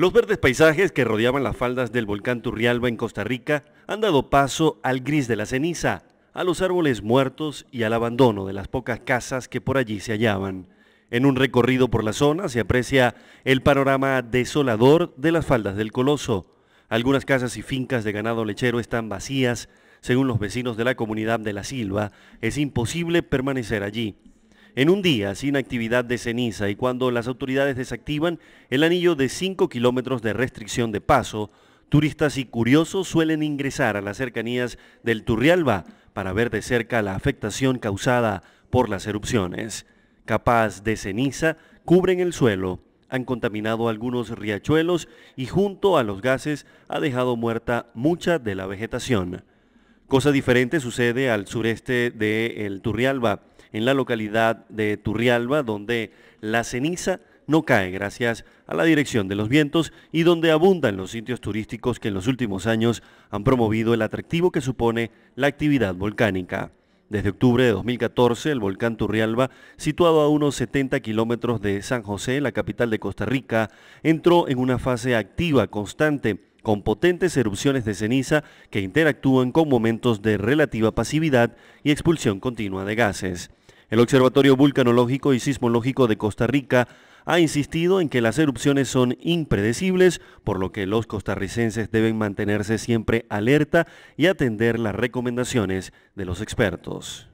Los verdes paisajes que rodeaban las faldas del volcán Turrialba en Costa Rica han dado paso al gris de la ceniza, a los árboles muertos y al abandono de las pocas casas que por allí se hallaban. En un recorrido por la zona se aprecia el panorama desolador de las faldas del Coloso. Algunas casas y fincas de ganado lechero están vacías. Según los vecinos de la comunidad de La Silva, es imposible permanecer allí en un día sin actividad de ceniza y cuando las autoridades desactivan el anillo de 5 kilómetros de restricción de paso, turistas y curiosos suelen ingresar a las cercanías del Turrialba para ver de cerca la afectación causada por las erupciones. Capas de ceniza cubren el suelo, han contaminado algunos riachuelos y junto a los gases ha dejado muerta mucha de la vegetación. Cosa diferente sucede al sureste del Turrialba, en la localidad de Turrialba, donde la ceniza no cae gracias a la dirección de los vientos y donde abundan los sitios turísticos que en los últimos años han promovido el atractivo que supone la actividad volcánica. Desde octubre de 2014, el volcán Turrialba, situado a unos 70 kilómetros de San José, la capital de Costa Rica, entró en una fase activa constante con potentes erupciones de ceniza que interactúan con momentos de relativa pasividad y expulsión continua de gases. El Observatorio Vulcanológico y Sismológico de Costa Rica ha insistido en que las erupciones son impredecibles, por lo que los costarricenses deben mantenerse siempre alerta y atender las recomendaciones de los expertos.